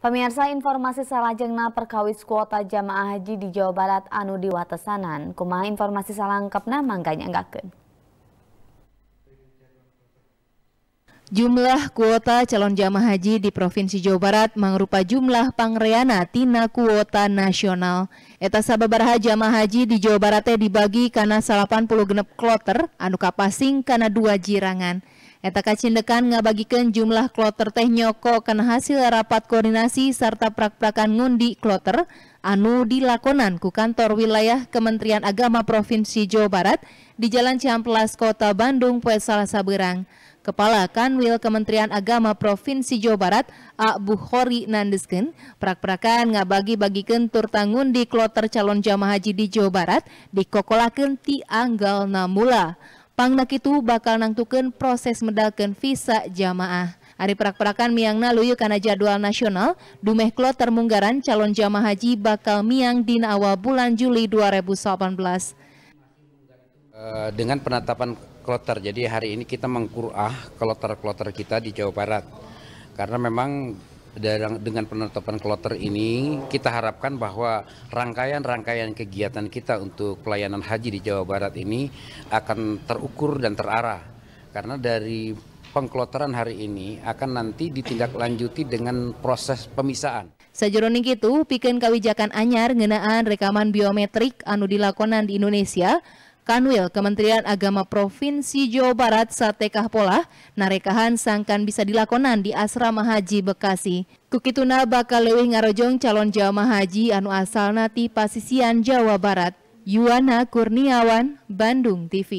Pemirsa informasi selanjutnya perkawis kuota jamaah haji di Jawa Barat anu diwatesanan. Kumaha informasi mangkanya mangganya enggakkeun. Jumlah kuota calon jamaah haji di Provinsi Jawa Barat mangrupa jumlah pangreana tina kuota nasional. Eta sababaraha jamaah haji di Jawa Barat dibagi karena puluh genep kloter anu kapasing karena dua jirangan. Eta kacindekan ngabagikan jumlah kloter teh nyoko kena hasil rapat koordinasi serta prak-prakan ngundi kloter anu dilakonan ku kantor wilayah Kementerian Agama Provinsi Jawa Barat di Jalan Ciamplas Kota Bandung poe Berang. Kepala Kanwil Kementerian Agama Provinsi Jawa Barat A. Bukhori nandesken prak-prakan ngabagi bagi tur tangun di kloter calon jamaah haji di Jawa Barat dikokolakan Kokolaken Tianggal namula. Pangdak itu bakal nangtukan proses medalkan visa jamaah. Hari perak-perakan miangna luyu karena jadwal nasional, dumeh klo termunggaran calon jamaah haji bakal miang di awal bulan Juli 2018. Eh, dengan penetapan kloter, jadi hari ini kita mengkurah kloter-kloter kita di Jawa Barat. Karena memang dengan penetapan kloter ini kita harapkan bahwa rangkaian-rangkaian kegiatan kita untuk pelayanan haji di Jawa Barat ini akan terukur dan terarah karena dari pengkloteran hari ini akan nanti ditindaklanjuti dengan proses pemisahan. Sajeroning itu, piken kawijakan anyar ngenaan rekaman biometrik anu dilakonan di Indonesia Kanwil Kementerian Agama Provinsi Jawa Barat Satekah Pola, narekahan sangkan bisa dilakonan di Asrama Haji Bekasi. Kukituna bakal leuwih ngarojong calon jamaah haji anu Asal Nati Pasisian Jawa Barat. Yuana Kurniawan, Bandung TV.